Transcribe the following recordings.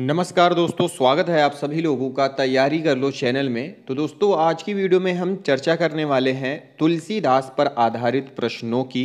नमस्कार दोस्तों स्वागत है आप सभी लोगों का तैयारी कर लो चैनल में तो दोस्तों आज की वीडियो में हम चर्चा करने वाले हैं तुलसीदास पर आधारित प्रश्नों की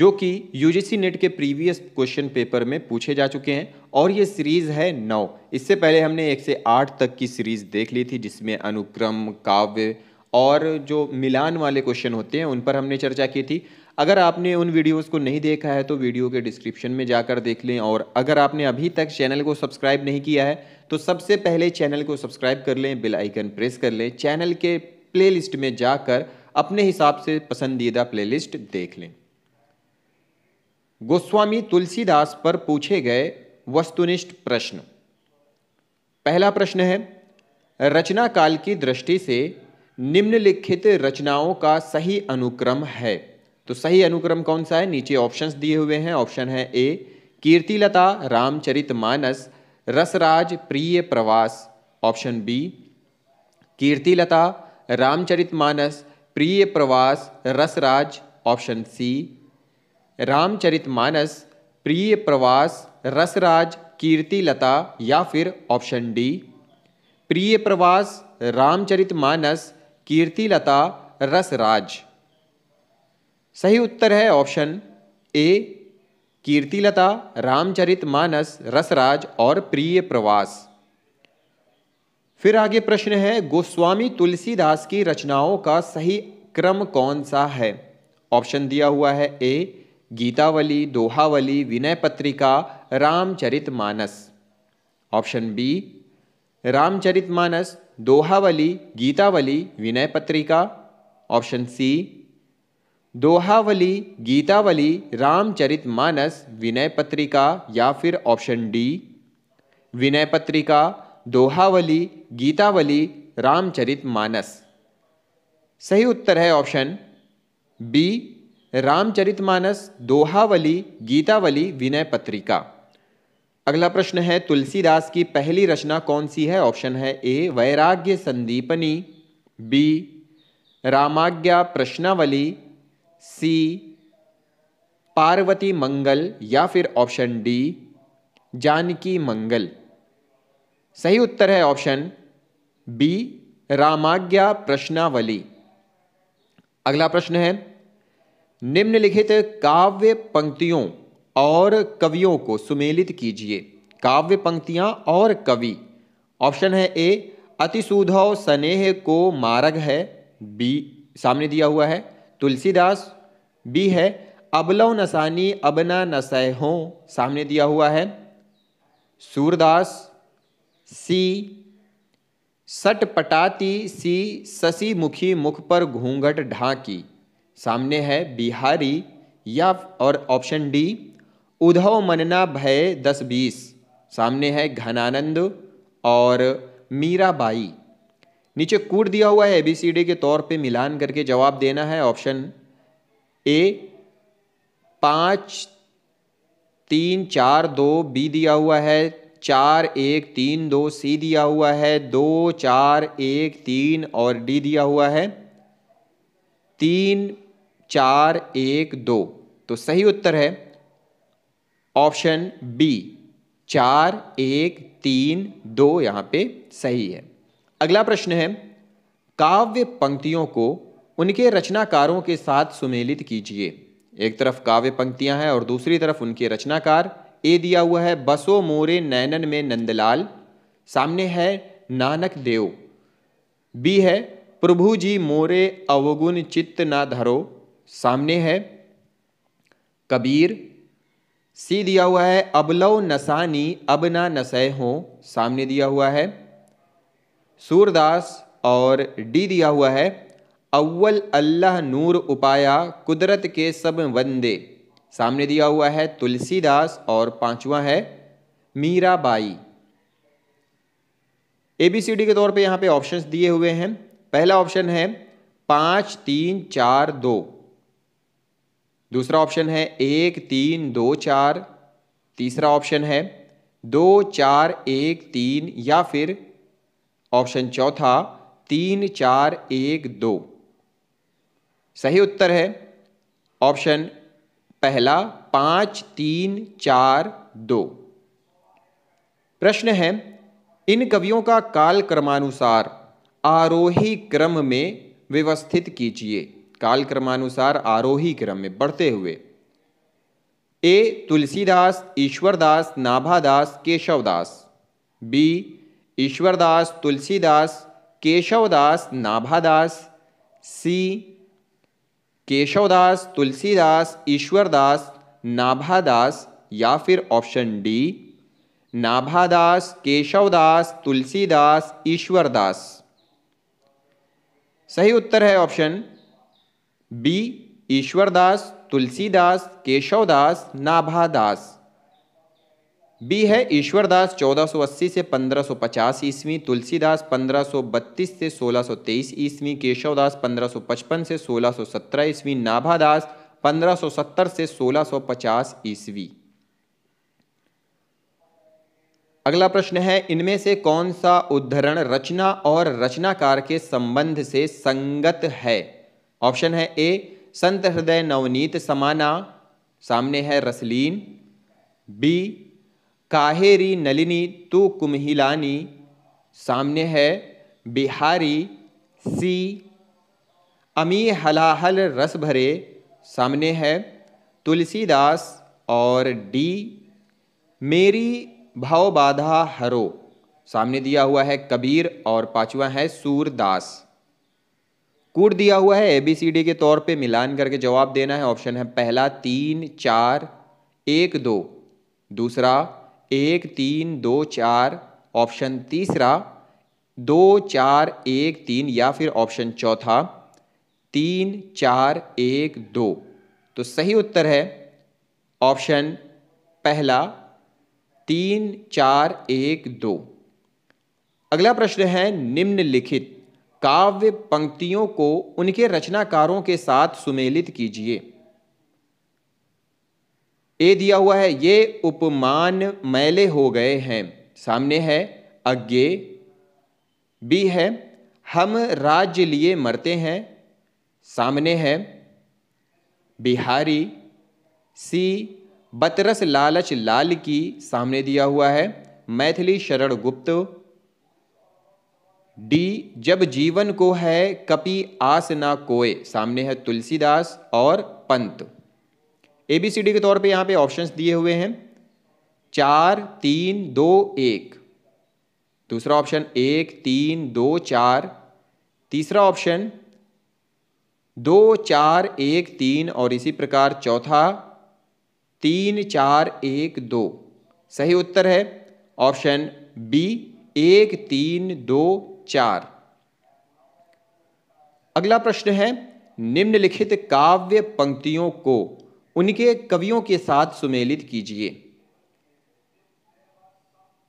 जो कि यूजीसी नेट के प्रीवियस क्वेश्चन पेपर में पूछे जा चुके हैं और ये सीरीज़ है नौ इससे पहले हमने एक से आठ तक की सीरीज़ देख ली थी जिसमें अनुक्रम काव्य और जो मिलान वाले क्वेश्चन होते हैं उन पर हमने चर्चा की थी अगर आपने उन वीडियोस को नहीं देखा है तो वीडियो के डिस्क्रिप्शन में जाकर देख लें और अगर आपने अभी तक चैनल को सब्सक्राइब नहीं किया है तो सबसे पहले चैनल को सब्सक्राइब कर लें बिल आइकन प्रेस कर लें चैनल के प्ले में जाकर अपने हिसाब से पसंदीदा प्ले देख लें गोस्वामी तुलसीदास पर पूछे गए वस्तुनिष्ठ प्रश्न पहला प्रश्न है रचना काल की दृष्टि से निम्नलिखित रचनाओं का सही अनुक्रम है तो सही अनुक्रम कौन सा है नीचे ऑप्शंस दिए हुए हैं ऑप्शन है ए कीर्तिलता रामचरित मानस रसराज प्रिय प्रवास ऑप्शन बी कीर्तिलता रामचरित मानस प्रिय प्रवास रसराज ऑप्शन सी रामचरित मानस प्रिय प्रवास रसराज कीर्तिलता या फिर ऑप्शन डी प्रिय प्रवास रामचरित मानस कीर्तिलता रसराज सही उत्तर है ऑप्शन ए कीर्तिलता रामचरित मानस रसराज और प्रिय प्रवास फिर आगे प्रश्न है गोस्वामी तुलसीदास की रचनाओं का सही क्रम कौन सा है ऑप्शन दिया हुआ है ए Gitavali Dohavali Vinay Patrika Ramcharit Manas option B Ramcharit Manas Dohavali Geetavali Vinay Patrika option C Dohavali Geetavali Ramcharit Manas Vinay Patrika या फिर ऑप्शन डी विनय पत्रिका दोहावली गीतावली रामचरित मानस सही उत्तर है ऑप्शन बी रामचरित मानस दोहावली गीतावली विनय पत्रिका अगला प्रश्न है तुलसीदास की पहली रचना कौन सी है ऑप्शन है ए वैराग्य संदीपनी बी रामाज्ञा प्रश्नावली सी पार्वती मंगल या फिर ऑप्शन डी जानकी मंगल सही उत्तर है ऑप्शन बी रामाज्ञा प्रश्नावली अगला प्रश्न है निम्नलिखित काव्य पंक्तियों और कवियों को सुमेलित कीजिए काव्य पंक्तियां और कवि ऑप्शन है ए अतिसूधव स्नेह को मारग है बी सामने दिया हुआ है तुलसीदास बी है अबलव नसानी अबना नसय हो सामने दिया हुआ है सूरदास सी सटपटाती सी ससी मुखी मुख पर घूंघट ढांकी सामने है बिहारी या और ऑप्शन डी उधव मनना भय दस बीस सामने है घनानंद और मीराबाई नीचे कूट दिया हुआ है एबीसीडी के तौर पे मिलान करके जवाब देना है ऑप्शन ए पाँच तीन चार दो बी दिया हुआ है चार एक तीन दो सी दिया हुआ है दो चार एक तीन और डी दिया हुआ है तीन चार एक दो तो सही उत्तर है ऑप्शन बी चार एक तीन दो यहाँ पे सही है अगला प्रश्न है काव्य पंक्तियों को उनके रचनाकारों के साथ सुमेलित कीजिए एक तरफ काव्य पंक्तियां हैं और दूसरी तरफ उनके रचनाकार ए दिया हुआ है बसो मोरे नैनन में नंदलाल सामने है नानक देव बी है प्रभु जी मोरे अवगुण चित्त ना धरो सामने है कबीर सी दिया हुआ है अबलव नसानी अब ना नसै हो सामने दिया हुआ है सूरदास और डी दिया हुआ है अव्वल अल्लाह नूर उपाया कुदरत के सब वंदे सामने दिया हुआ है तुलसीदास और पांचवा है Mirabai A B C D के तौर पे यहाँ पे ऑप्शंस दिए हुए हैं पहला ऑप्शन है पाँच तीन चार दो दूसरा ऑप्शन है एक तीन दो चार तीसरा ऑप्शन है दो चार एक तीन या फिर ऑप्शन चौथा तीन चार एक दो सही उत्तर है ऑप्शन पहला पाँच तीन चार दो प्रश्न है इन कवियों का काल क्रमानुसार आरोही क्रम में व्यवस्थित कीजिए काल क्रमानुसार आरोही क्रम में बढ़ते हुए A Tulsidas Ishwardas Nabhadas Keshavdas B Ishwardas Tulsidas Keshavdas Nabhadas C Keshavdas Tulsidas Ishwardas Nabhadas या फिर ऑप्शन डी नाभादास केशवदास तुलसीदास ईश्वरदास सही उत्तर है option B Ishwardas Tulsidas Keshavdas Nabhadas B है ईश्वरदास 1480 से 1550 ईस्वी तुलसीदास 1532 से 1623 ईस्वी केशवदास 1555 से 1617 ईस्वी नाभादास 1570 से 1650 ईस्वी अगला प्रश्न है इनमें से कौन सा उद्धरण रचना और रचनाकार के संबंध से संगत है ऑप्शन है ए संत हृदय नवनीत समाना सामने है रसलीन बी काहेरी नलिनी तू कुमहिलानी सामने है बिहारी सी अमी हलाहल रस भरे सामने है तुलसीदास और डी मेरी भावबाधा हरो सामने दिया हुआ है कबीर और पांचवा है सूरदास कूट दिया हुआ है ए बी सी डी के तौर पे मिलान करके जवाब देना है ऑप्शन है पहला तीन चार एक दो दूसरा एक तीन दो चार ऑप्शन तीसरा दो चार एक तीन या फिर ऑप्शन चौथा तीन चार एक दो तो सही उत्तर है ऑप्शन पहला तीन चार एक दो अगला प्रश्न है निम्नलिखित काव्य पंक्तियों को उनके रचनाकारों के साथ सुमेलित कीजिए ए दिया हुआ है ये उपमान मैले हो गए हैं सामने है अज्ञे बी है हम राज्य लिए मरते हैं सामने है बिहारी सी बतरस लालच लाल की सामने दिया हुआ है मैथिली शरण गुप्त डी जब जीवन को है कपि आस ना कोय सामने है तुलसीदास और Pant A B C D के तौर पे यहाँ पे ऑप्शंस दिए हुए हैं चार तीन दो एक दूसरा ऑप्शन एक तीन दो चार तीसरा ऑप्शन दो चार एक तीन और इसी प्रकार चौथा तीन चार एक दो सही उत्तर है ऑप्शन बी एक तीन दो चार अगला प्रश्न है निम्नलिखित काव्य पंक्तियों को उनके कवियों के साथ सुमेलित कीजिए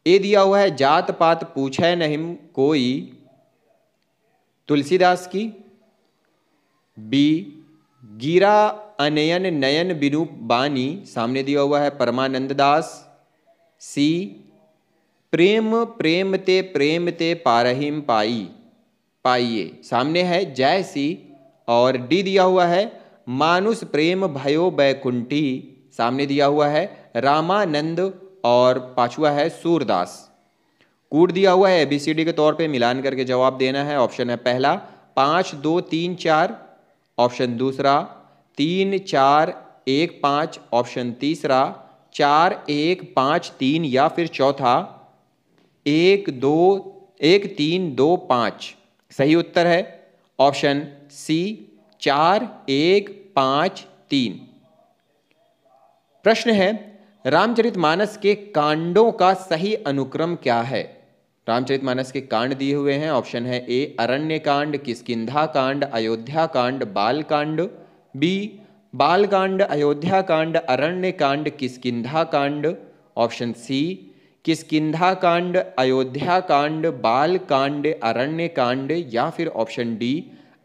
ये दिया हुआ है जात पात पूछे नहीं कोई तुलसीदास की बी गिरा अनयन नयन बिनु बानी सामने दिया हुआ है परमानंद दास सी प्रेम प्रेम ते प्रेम ते पारहिम पाई पाइए सामने है जय सी और डी दिया हुआ है मानुष प्रेम भयो बैकुंठी सामने दिया हुआ है रामानंद और पांचवा है सूरदास कूट दिया हुआ है एबीसीडी के तौर पे मिलान करके जवाब देना है ऑप्शन है पहला पाँच दो तीन चार ऑप्शन दूसरा तीन चार एक पाँच ऑप्शन तीसरा चार एक पाँच तीन या फिर चौथा एक दो एक तीन दो पाँच सही उत्तर है ऑप्शन सी चार एक पाँच तीन प्रश्न है रामचरितमानस के कांडों का सही अनुक्रम क्या है रामचरितमानस के कांड दिए हुए हैं ऑप्शन है ए अरण्य कांड किसकिधा कांड अयोध्या कांड बाल कांड बी बाल कांड अयोध्या कांड अरण्य कांड किसकिधा कांड ऑप्शन सी किसकिधा कांड अयोध्या कांड बाल कांड अरण्य कांड या फिर ऑप्शन डी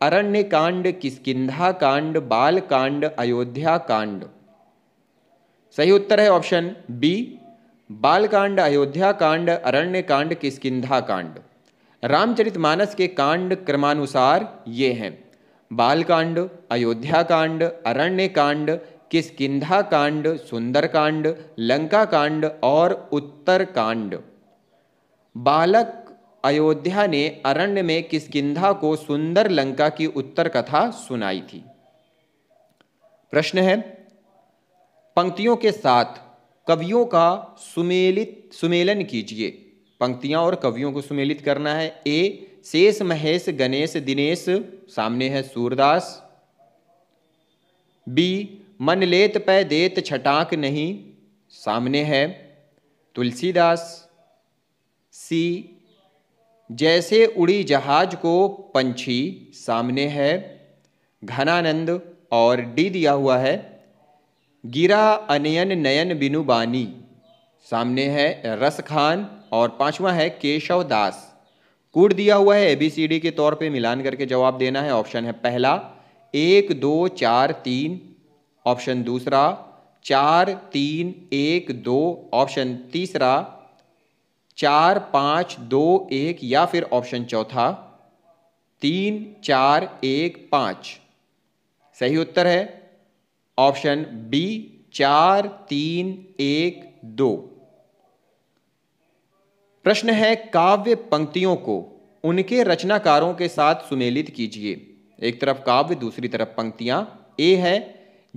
अरण्य कांड किसकिधा कांड बाल कांड अयोध्या कांड सही उत्तर है ऑप्शन बी बाल कांड अयोध्या कांड अरण्य कांड किसकिधा कांड रामचरित मानस के कांड क्रमानुसार ये हैं बाल कांड अयोध्या कांड अरण्य कांड किसकिधा कांड सुंदर कांड लंका कांड और उत्तर कांड बालक अयोध्या ने अरण्य में किसकिंधा को सुंदर लंका की उत्तर कथा सुनाई थी प्रश्न है पंक्तियों के साथ कवियों का सुमेलित सुमेलन कीजिए पंक्तियां और कवियों को सुमेलित करना है ए शेष महेश गणेश दिनेश सामने है सूरदास बी मन लेत पै देत छटाक नहीं सामने है तुलसीदास सी जैसे उड़ी जहाज को पंछी सामने है घनानंद और डी दिया हुआ है गिरा अनयन नयन बिनु बानी सामने है रस खान और पांचवा है केशव दास कूट दिया हुआ है एबीसीडी के तौर पे मिलान करके जवाब देना है ऑप्शन है पहला एक दो चार तीन ऑप्शन दूसरा चार तीन एक दो ऑप्शन तीसरा चार पाँच दो एक या फिर ऑप्शन चौथा तीन चार एक पाँच सही उत्तर है ऑप्शन बी चार तीन एक दो प्रश्न है काव्य पंक्तियों को उनके रचनाकारों के साथ सुमेलित कीजिए एक तरफ काव्य दूसरी तरफ पंक्तियां ए है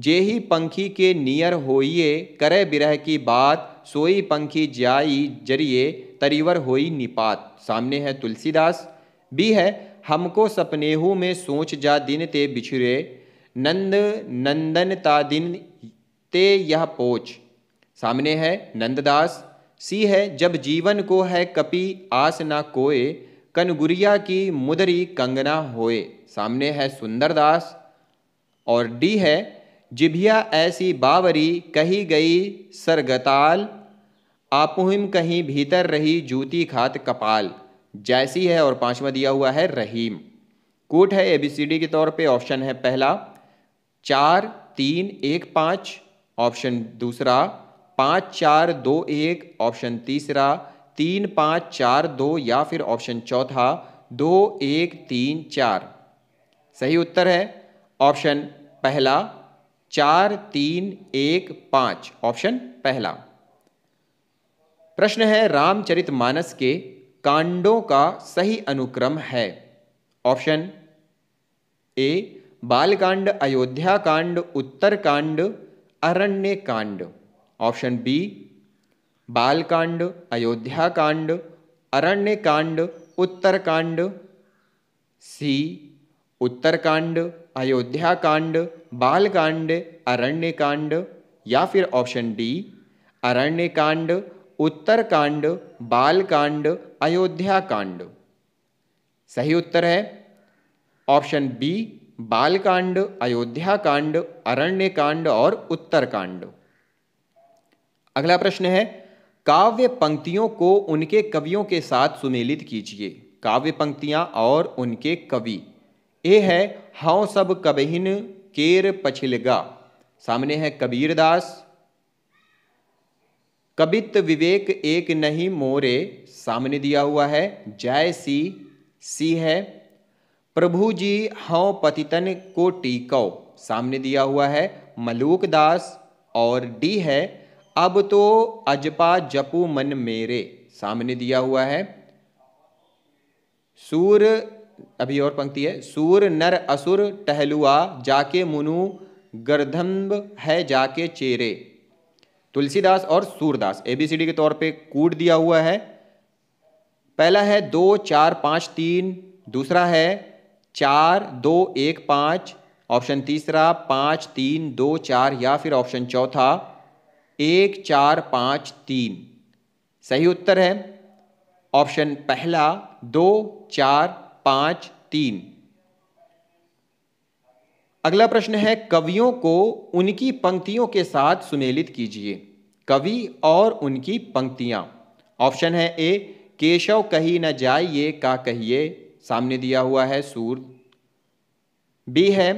जे ही पंखी के नियर होइए करे बिरह की बात सोई पंखी ज्याई जरिए तरीवर होई निपात सामने है तुलसीदास बी है हमको सपनेहू में सोच जा दिन ते बिछुरे नंद नंदन ता दिन ते यह पोच सामने है नंददास सी है जब जीवन को है कपि आस ना कोए कनगुरिया की मुदरी कंगना होए सामने है सुंदरदास और डी है जिभिया ऐसी बावरी कही गई सरगताल आपुहिम कहीं भीतर रही जूती खात कपाल जैसी है और पांचवा दिया हुआ है रहीम कोट है एबीसीडी के तौर पे ऑप्शन है पहला चार तीन एक पाँच ऑप्शन दूसरा पाँच चार दो एक ऑप्शन तीसरा तीन पाँच चार दो या फिर ऑप्शन चौथा दो एक तीन चार सही उत्तर है ऑप्शन पहला चार तीन एक पाँच ऑप्शन पहला प्रश्न है रामचरित मानस के कांडों का सही अनुक्रम है ऑप्शन ए बालकांड अयोध्या कांड उत्तरकांड अरण्य कांड ऑप्शन बी बालकांड अयोध्या कांड अरण्य कांड उत्तरकांड सी उत्तरकांड अयोध्या कांड बालकांड अरण्य कांड या फिर ऑप्शन डी अरण्य कांड उत्तरकांड बालकांड अयोध्या कांड सही उत्तर है ऑप्शन बी बालकांड अयोध्या कांड अरण्य कांड और उत्तरकांड अगला प्रश्न है काव्य पंक्तियों को उनके कवियों के साथ सुमेलित कीजिए काव्य पंक्तियां और उनके कवि ए है हाउ सब कबहिन केर पछिलगा सामने है कबीरदास कवित्व विवेक एक नहीं मोरे सामने दिया हुआ है जय सी सी है प्रभु जी हौ हाँ पतितन को टीको सामने दिया हुआ है मलूक दास और डी है अब तो अजपा जपू मन मेरे सामने दिया हुआ है सूर अभी और पंक्ति है सूर नर असुर टहलुआ जाके मुनु गर्धम्ब है जाके चेरे तुलसीदास और सूरदास एबीसीडी के तौर पे कूट दिया हुआ है पहला है दो चार पाँच तीन दूसरा है चार दो एक पाँच ऑप्शन तीसरा पाँच तीन दो चार या फिर ऑप्शन चौथा एक चार पाँच तीन सही उत्तर है ऑप्शन पहला दो चार पाँच तीन अगला प्रश्न है कवियों को उनकी पंक्तियों के साथ सुमेलित कीजिए कवि और उनकी पंक्तियां ऑप्शन है ए केशव कही न जाइए का कहिए सामने दिया हुआ है सूर बी है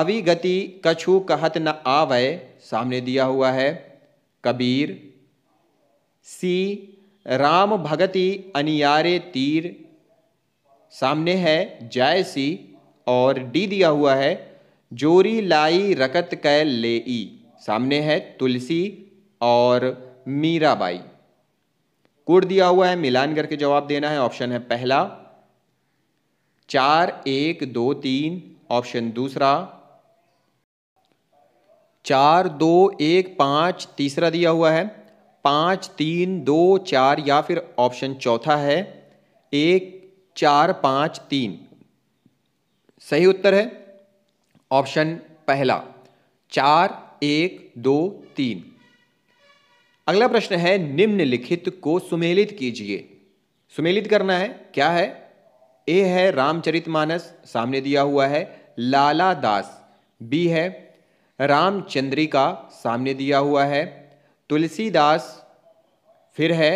अविगति कछु कहत न आवय सामने दिया हुआ है कबीर सी राम भगति अनियारे तीर सामने है जय सी और डी दिया हुआ है जोरी लाई रकत कै ले ई सामने है तुलसी और मीराबाई कोड दिया हुआ है मिलान करके जवाब देना है ऑप्शन है पहला चार एक दो तीन ऑप्शन दूसरा चार दो एक पाँच तीसरा दिया हुआ है पाँच तीन दो चार या फिर ऑप्शन चौथा है एक चार पाँच तीन सही उत्तर है ऑप्शन पहला चार एक दो तीन अगला प्रश्न है निम्नलिखित को सुमेलित कीजिए सुमेलित करना है क्या है ए है रामचरितमानस सामने दिया हुआ है लाला दास बी है रामचंद्रिका सामने दिया हुआ है तुलसीदास फिर है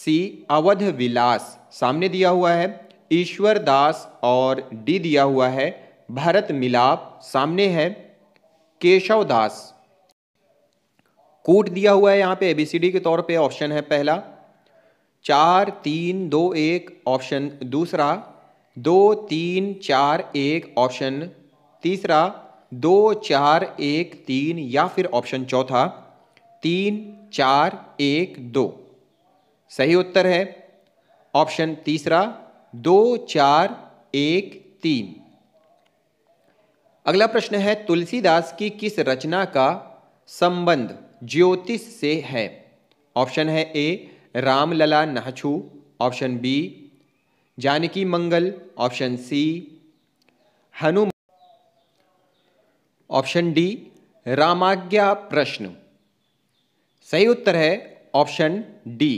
सी अवध विलास सामने दिया हुआ है ईश्वर दास और डी दिया हुआ है भरत मिलाप सामने है केशव दास कूट दिया हुआ है यहाँ पे एबीसीडी के तौर पे ऑप्शन है पहला चार तीन दो एक ऑप्शन दूसरा दो तीन चार एक ऑप्शन तीसरा दो चार एक तीन या फिर ऑप्शन चौथा तीन चार एक दो सही उत्तर है ऑप्शन तीसरा दो चार एक तीन अगला प्रश्न है तुलसीदास की किस रचना का संबंध ज्योतिष से है ऑप्शन है A Ramlala Nahchhu option B Janaki Mangal option C हनुम ऑप्शन डी रामाज्ञा प्रश्न सही उत्तर है ऑप्शन डी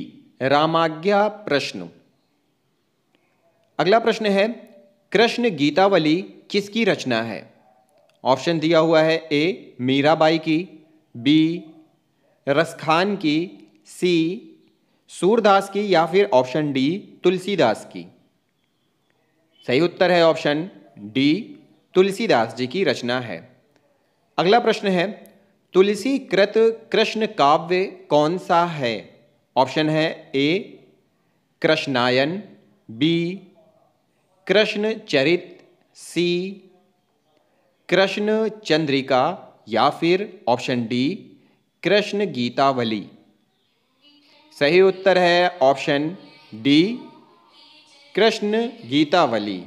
रामाज्ञा प्रश्न अगला प्रश्न है कृष्ण गीतावली किसकी रचना है ऑप्शन दिया हुआ है ए मीराबाई की बी रसखान की सी सूरदास की या फिर ऑप्शन डी तुलसीदास की सही उत्तर है ऑप्शन डी तुलसीदास जी की रचना है अगला प्रश्न है तुलसी कृत कृष्ण काव्य कौन सा है ऑप्शन है A Krishnayan B Krishna Charit C Krishna Chandrika या फिर ऑप्शन डी कृष्ण गीतावली सही उत्तर है ऑप्शन डी कृष्ण गीतावली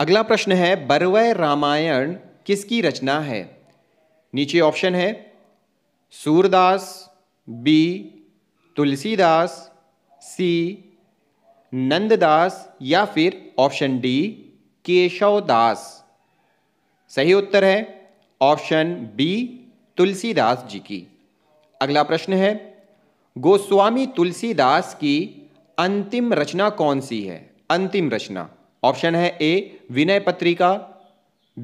अगला प्रश्न है बरवय रामायण किसकी रचना है नीचे ऑप्शन है सूरदास बी तुलसीदास सी नंददास या फिर ऑप्शन डी केशवदास सही उत्तर है ऑप्शन बी तुलसीदास जी की अगला प्रश्न है गोस्वामी तुलसीदास की अंतिम रचना कौन सी है अंतिम रचना ऑप्शन है ए विनय पत्रिका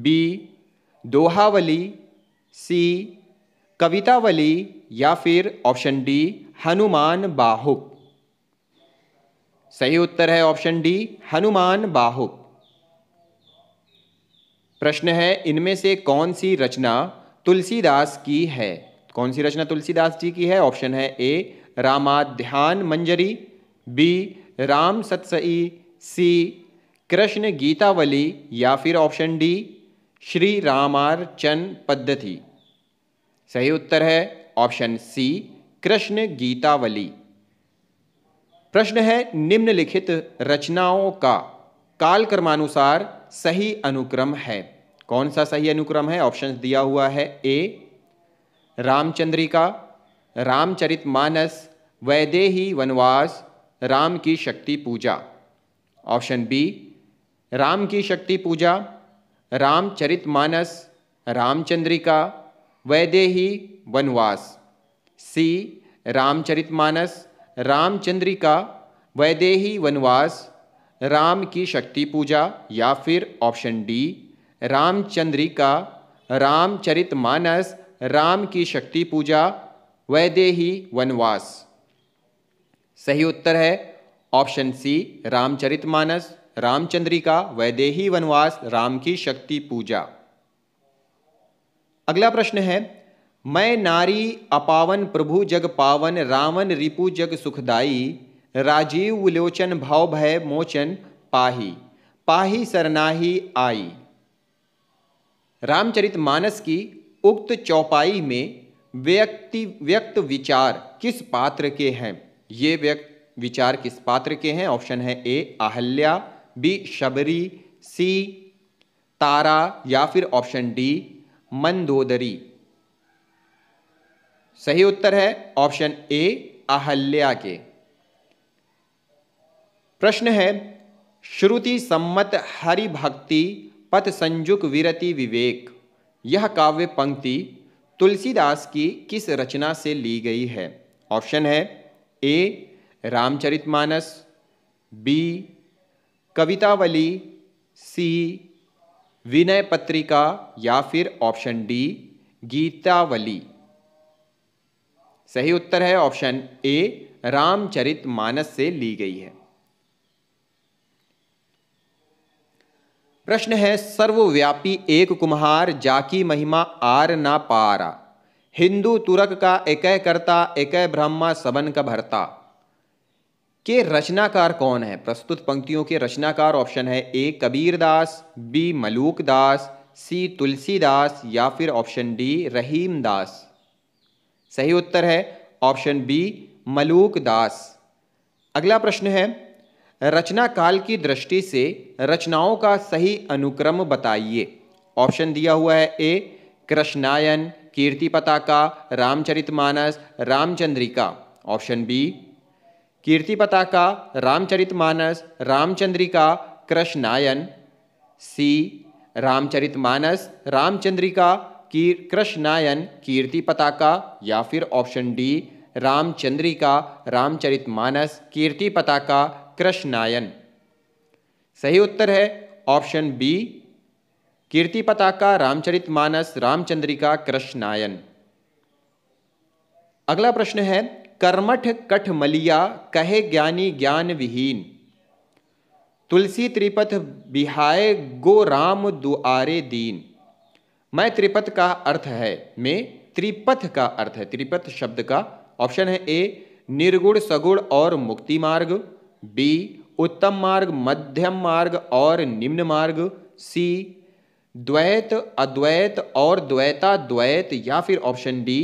बी दोहावली सी कवितावली या फिर ऑप्शन डी हनुमान बाहुक सही उत्तर है ऑप्शन डी हनुमान बाहुक प्रश्न है इनमें से कौन सी रचना तुलसीदास की है कौन सी रचना तुलसीदास जी की है ऑप्शन है A Ramadhyan Manjari B Ram Satsai C Krishna Geetavali या फिर ऑप्शन डी श्री रामार्चन पद्धति सही उत्तर है ऑप्शन सी कृष्ण गीतावली प्रश्न है निम्नलिखित रचनाओं का कालक्रमानुसार सही अनुक्रम है कौन सा सही अनुक्रम है ऑप्शन दिया हुआ है ए रामचंद्रिका रामचरित मानस वैदेही वनवास राम की शक्ति पूजा ऑप्शन बी राम की शक्ति पूजा रामचरित मानस रामचंद्रिका वैदेही वनवास सी रामचरित मानस रामचंद्रिका वैदेही वनवास राम की शक्ति पूजा या फिर ऑप्शन डी रामचंद्रिका रामचरित मानस राम की शक्ति पूजा वैदेही वनवास सही उत्तर है ऑप्शन सी रामचरित मानस रामचंद्रिका वैदेही वनवास राम की शक्ति पूजा अगला प्रश्न है मैं नारी अपावन प्रभु जग पावन रावण रिपु जग सुखदाई राजीव विलोचन भाव भय मोचन पाही पाही सरनाही आई रामचरित मानस की उक्त चौपाई में व्यक्ति व्यक्त विचार किस पात्र के हैं ये व्यक्त विचार किस पात्र के हैं ऑप्शन है A Ahalya B Shabari C Tara या फिर ऑप्शन डी मंदोदरी सही उत्तर है ऑप्शन ए अहल्या के प्रश्न है श्रुति सम्मत हरि भक्ति पथ संजुक विरति विवेक यह काव्य पंक्ति तुलसीदास की किस रचना से ली गई है ऑप्शन है ए रामचरितमानस बी कवितावली सी विनय पत्रिका या फिर ऑप्शन डी गीतावली सही उत्तर है ऑप्शन ए रामचरित मानस से ली गई है प्रश्न है सर्वव्यापी एक कुम्हार जाकी महिमा आर ना पारा हिंदू तुरक का एक करता एक ब्रह्मा सबन का भरता के रचनाकार कौन है प्रस्तुत पंक्तियों के रचनाकार ऑप्शन है A Kabir Das B Maluk Das C Tulsidas या फिर ऑप्शन डी रहीम दास सही उत्तर है ऑप्शन बी मलूक दास अगला प्रश्न है रचना काल की दृष्टि से रचनाओं का सही अनुक्रम बताइए ऑप्शन दिया हुआ है A Krishnayan Kirti Pataka Ramcharitmanas Ramchandrika option B Kirti Pataka Ramcharitmanas Ramchandrika कृष्णायन सी रामचरितमानस रामचंद्रिका की कृष्णायन कीर्ति पताका या फिर ऑप्शन डी रामचंद्रिका रामचरितमानस कीर्ति पताका कृष्णायन सही उत्तर है ऑप्शन बी कीर्ति पताका रामचरितमानस रामचंद्रिका कृष्णायन अगला प्रश्न है कर्मठ कठ मलिया कहे ज्ञानी ज्ञान विहीन तुलसी त्रिपथ बिहाय गो राम दुआरे दीन मैं त्रिपथ का अर्थ है में त्रिपथ का अर्थ है त्रिपथ शब्द का ऑप्शन है ए निर्गुण सगुण और मुक्ति मार्ग बी उत्तम मार्ग मध्यम मार्ग और निम्न मार्ग सी द्वैत अद्वैत और द्वैता द्वैत या फिर ऑप्शन डी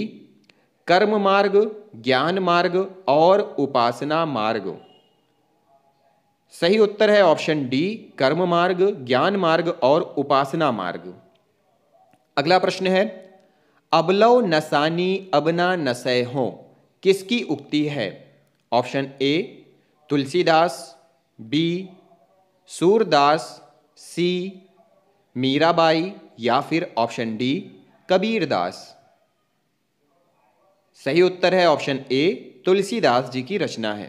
कर्म मार्ग ज्ञान मार्ग और उपासना मार्ग सही उत्तर है ऑप्शन डी कर्म मार्ग ज्ञान मार्ग और उपासना मार्ग अगला प्रश्न है अबलव नसानी अबना नसे हो किसकी उक्ति है option A Tulsidas B Surdas C Mirabai या फिर ऑप्शन डी कबीरदास सही उत्तर है ऑप्शन ए तुलसीदास जी की रचना है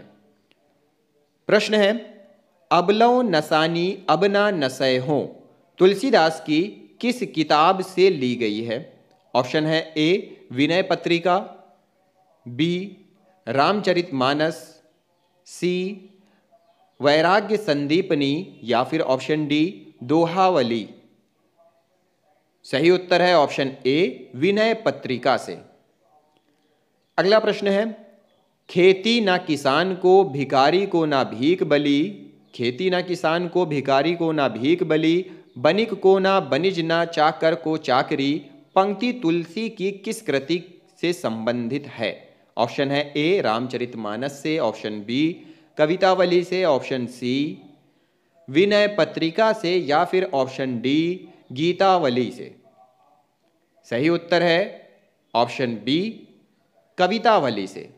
प्रश्न है अबलो नसानी अबना नसय हो तुलसीदास की किस किताब से ली गई है ऑप्शन है ए विनय पत्रिका बी रामचरित मानस सी वैराग्य संदीपनी या फिर ऑप्शन डी दोहावली सही उत्तर है ऑप्शन ए विनय पत्रिका से अगला प्रश्न है खेती ना किसान को भिकारी को ना भीख बली खेती ना किसान को भिकारी को ना भीख बली बनिक को ना बनिज ना चाकर को चाकरी पंक्ति तुलसी की किस कृति से संबंधित है ऑप्शन है ए रामचरितमानस से ऑप्शन बी कवितावली से ऑप्शन सी विनय पत्रिका से या फिर ऑप्शन डी गीतावली से सही उत्तर है ऑप्शन बी कवितावली से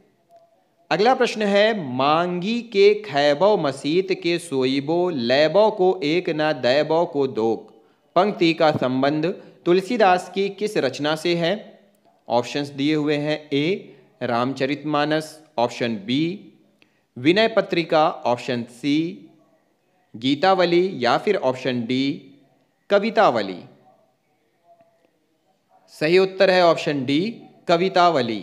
अगला प्रश्न है मांगी के खैबो मसीत के सोईबो लैबो को एक ना दैबो को दोक पंक्ति का संबंध तुलसीदास की किस रचना से है ऑप्शंस दिए हुए हैं A Ramcharitmanas option B Vinay Patrika option सी गीतावली या फिर ऑप्शन डी कवितावली सही उत्तर है ऑप्शन डी कवितावली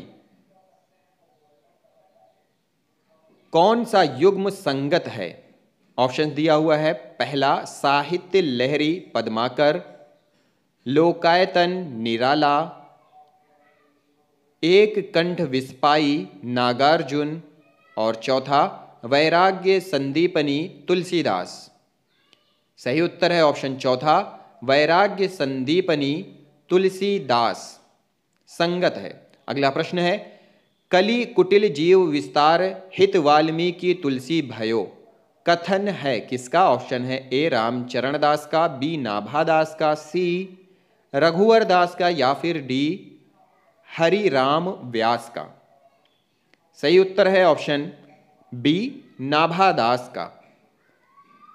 कौन सा युग्म संगत है ऑप्शन दिया हुआ है पहला साहित्य लहरी पद्माकर लोकायतन निराला एक कंठ विस्पाई नागार्जुन और चौथा वैराग्य संदीपनी तुलसीदास सही उत्तर है ऑप्शन चौथा वैराग्य संदीपनी तुलसीदास संगत है अगला प्रश्न है कली कुटिल जीव विस्तार हित वाल्मीकि तुलसी भयो कथन है किसका ऑप्शन है ए रामचरण दास का बी नाभादास का सी रघुवर दास का या फिर डी हरि राम व्यास का सही उत्तर है ऑप्शन बी नाभादास का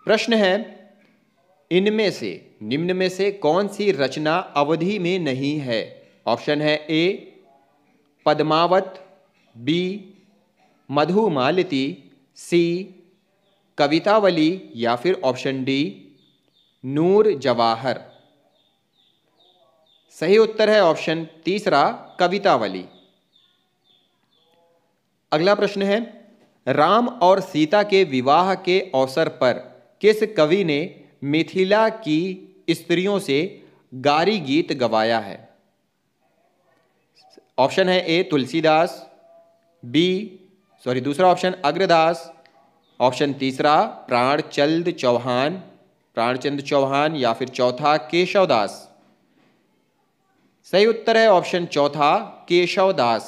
प्रश्न है इनमें से निम्न में से कौन सी रचना अवधि में नहीं है ऑप्शन है A Padmavat B Madhumalti C Kavitavali या फिर ऑप्शन डी नूर जवाहर सही उत्तर है ऑप्शन तीसरा कवितावली अगला प्रश्न है राम और सीता के विवाह के अवसर पर किस कवि ने मिथिला की स्त्रियों से गारी गीत गवाया है ऑप्शन है ए तुलसीदास बी सॉरी दूसरा ऑप्शन अग्रदास ऑप्शन तीसरा प्राणचंद चौहान प्राणचंद चौहान या फिर चौथा केशवदास सही उत्तर है ऑप्शन चौथा केशव दास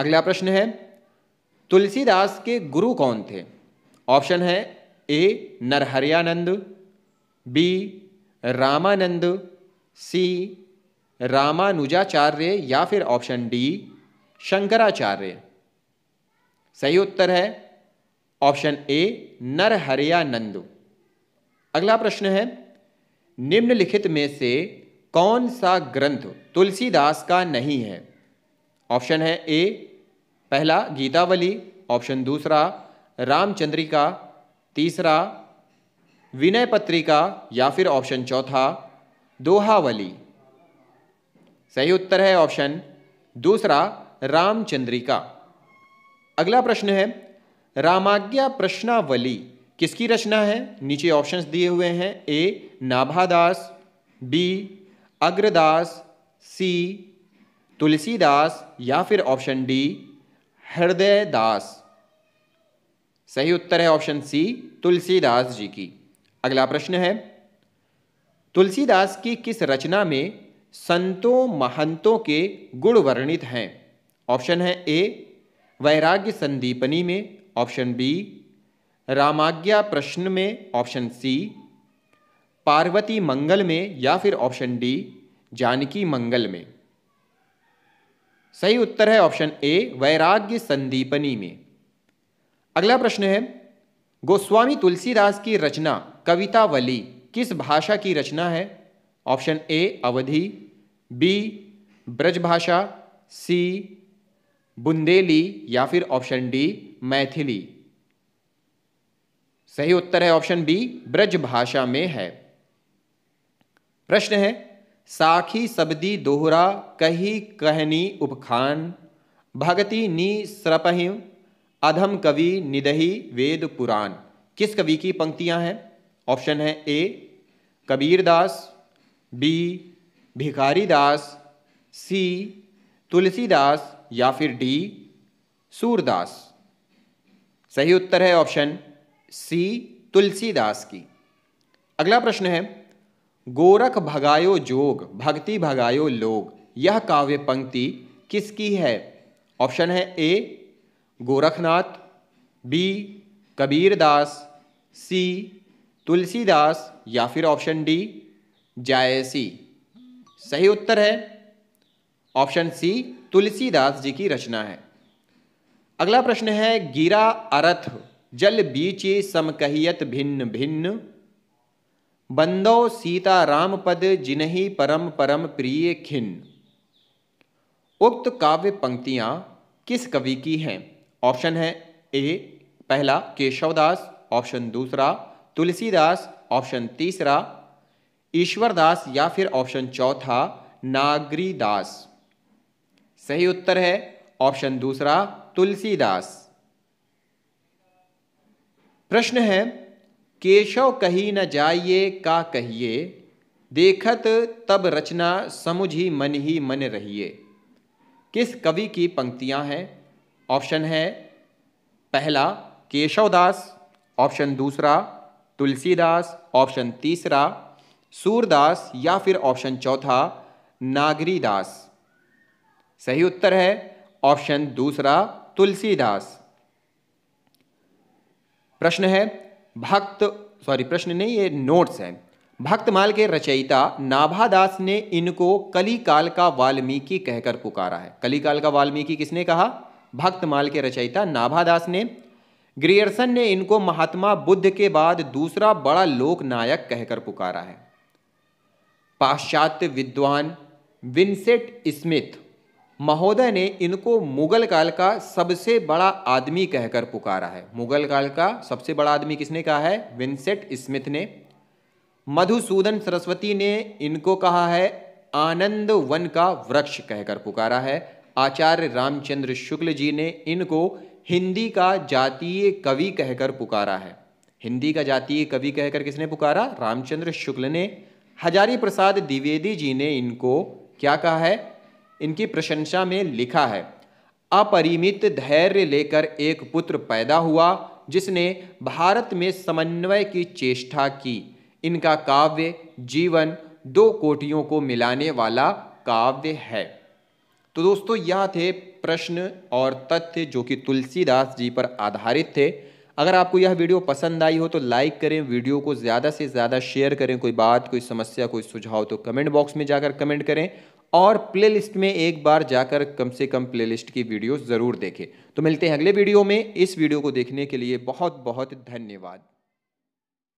अगला प्रश्न है तुलसीदास के गुरु कौन थे ऑप्शन है A Narhariyanand B Ramanand C Ramanujacharya या फिर ऑप्शन डी शंकराचार्य सही उत्तर है ऑप्शन ए नरहरियानंद अगला प्रश्न है निम्नलिखित में से कौन सा ग्रंथ तुलसीदास का नहीं है ऑप्शन है ए पहला गीतावली ऑप्शन दूसरा रामचंद्रिका तीसरा विनय पत्रिका या फिर ऑप्शन चौथा दोहावली सही उत्तर है ऑप्शन दूसरा रामचंद्रिका अगला प्रश्न है रामाज्ञा प्रश्नावली किसकी रचना है नीचे ऑप्शंस दिए हुए हैं A Nabhadas B Agradas C Tulsidas या फिर ऑप्शन डी हृदय दास सही उत्तर है ऑप्शन सी तुलसीदास जी की अगला प्रश्न है तुलसीदास की किस रचना में संतों महंतों के गुण वर्णित हैं ऑप्शन है ए वैराग्य संदीपनी में ऑप्शन बी रामाज्ञा प्रश्न में ऑप्शन सी पार्वती मंगल में या फिर ऑप्शन डी जानकी मंगल में सही उत्तर है ऑप्शन ए वैराग्य संदीपनी में अगला प्रश्न है गोस्वामी तुलसीदास की रचना कवितावली किस भाषा की रचना है ऑप्शन ए अवधि बी ब्रजभाषा सी बुंदेली या फिर ऑप्शन डी मैथिली सही उत्तर है ऑप्शन बी ब्रजभाषा में है प्रश्न है साखी सबदी दोहरा कही कहनी उपखान भगती नी सृपहि अधम कवि निदही वेद पुराण किस कवि की पंक्तियां हैं ऑप्शन है A Kabirdas B Bhikharidas C Tulsidas या फिर डी सूरदास सही उत्तर है ऑप्शन सी तुलसीदास की अगला प्रश्न है गोरख भगायो जोग भक्ति भगायो लोग यह काव्य पंक्ति किसकी है ऑप्शन है A Gorakhnath B Kabirdas C Tulsidas या फिर ऑप्शन डी जायसी सही उत्तर है ऑप्शन सी तुलसीदास जी की रचना है अगला प्रश्न है गिरा अरथ जल बीचे समकहियत भिन्न भिन्न बंदो सीता राम पद जिन्ही परम परम प्रिय खिन उक्त काव्य पंक्तियां किस कवि की हैं ऑप्शन है ए पहला केशवदास ऑप्शन दूसरा तुलसीदास ऑप्शन तीसरा ईश्वरदास या फिर ऑप्शन चौथा नागरीदास सही उत्तर है ऑप्शन दूसरा तुलसीदास प्रश्न है केशव कही न जाइए का कहिए देखत तब रचना समुझी मन ही मन रहिए किस कवि की पंक्तियां हैं ऑप्शन है पहला केशवदास ऑप्शन दूसरा तुलसीदास ऑप्शन तीसरा सूरदास या फिर ऑप्शन चौथा नागरीदास सही उत्तर है ऑप्शन दूसरा तुलसीदास प्रश्न है भक्त सॉरी प्रश्न नहीं ये नोट्स हैं भक्तमाल के रचयिता नाभादास ने इनको कलिकाल का वाल्मीकि कहकर पुकारा है कलिकाल का वाल्मीकि किसने कहा भक्तमाल के रचयिता नाभादास ने ग्रियर्सन ने इनको महात्मा बुद्ध के बाद दूसरा बड़ा लोकनायक कहकर पुकारा है पाश्चात्य विद्वान विंसेट स्मिथ महोदय ने इनको मुगल काल का सबसे बड़ा आदमी कहकर पुकारा है मुगल काल का सबसे बड़ा आदमी किसने कहा है विंसेट स्मिथ ने मधुसूदन सरस्वती ने इनको कहा है आनंद वन का वृक्ष कहकर पुकारा है आचार्य रामचंद्र शुक्ल जी ने इनको हिंदी का जातीय कवि कहकर पुकारा है हिंदी का जातीय कवि कहकर किसने पुकारा रामचंद्र शुक्ल ने हजारी प्रसाद द्विवेदी जी ने इनको क्या कहा है इनकी प्रशंसा में लिखा है अपरिमित धैर्य लेकर एक पुत्र पैदा हुआ जिसने भारत में समन्वय की चेष्टा की इनका काव्य जीवन दो कोटियों को मिलाने वाला काव्य है तो दोस्तों यह थे प्रश्न और तथ्य जो कि तुलसीदास जी पर आधारित थे अगर आपको यह वीडियो पसंद आई हो तो लाइक करें वीडियो को ज़्यादा से ज़्यादा शेयर करें कोई बात कोई समस्या कोई सुझाव तो कमेंट बॉक्स में जाकर कमेंट करें और प्लेलिस्ट में एक बार जाकर कम से कम प्लेलिस्ट की वीडियो ज़रूर देखें तो मिलते हैं अगले वीडियो में इस वीडियो को देखने के लिए बहुत बहुत धन्यवाद